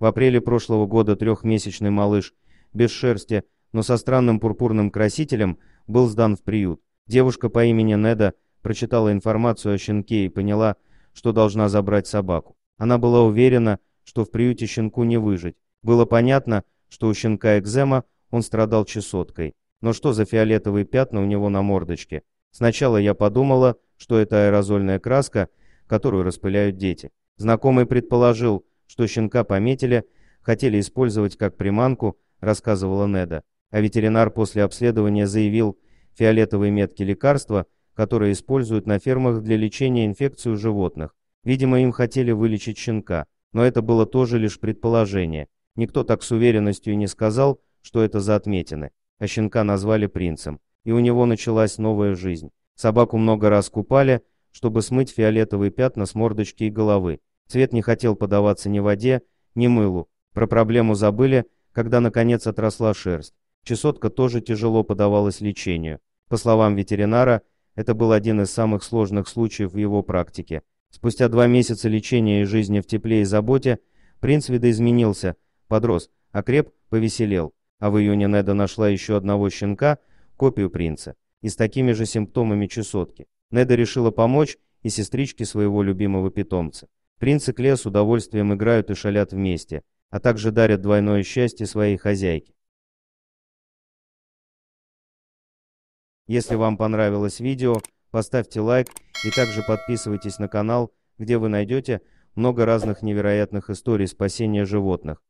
В апреле прошлого года трехмесячный малыш, без шерсти, но со странным пурпурным красителем, был сдан в приют. Девушка по имени Неда прочитала информацию о щенке и поняла, что должна забрать собаку. Она была уверена, что в приюте щенку не выжить. Было понятно, что у щенка экзема он страдал чесоткой. Но что за фиолетовые пятна у него на мордочке? Сначала я подумала, что это аэрозольная краска, которую распыляют дети. Знакомый предположил, что щенка пометили, хотели использовать как приманку, рассказывала Неда. А ветеринар после обследования заявил фиолетовые метки лекарства, которые используют на фермах для лечения инфекций у животных. Видимо, им хотели вылечить щенка, но это было тоже лишь предположение. Никто так с уверенностью и не сказал, что это за отметины. А щенка назвали принцем, и у него началась новая жизнь. Собаку много раз купали, чтобы смыть фиолетовые пятна с мордочки и головы. Цвет не хотел подаваться ни воде, ни мылу. Про проблему забыли, когда наконец отросла шерсть. Чесотка тоже тяжело подавалась лечению. По словам ветеринара, это был один из самых сложных случаев в его практике. Спустя два месяца лечения и жизни в тепле и заботе, принц видоизменился, подрос, окреп, повеселел. А в июне Неда нашла еще одного щенка, копию принца, и с такими же симптомами чесотки. Неда решила помочь и сестричке своего любимого питомца. Принц и Кле с удовольствием играют и шалят вместе, а также дарят двойное счастье своей хозяйке. Если вам понравилось видео, поставьте лайк и также подписывайтесь на канал, где вы найдете много разных невероятных историй спасения животных.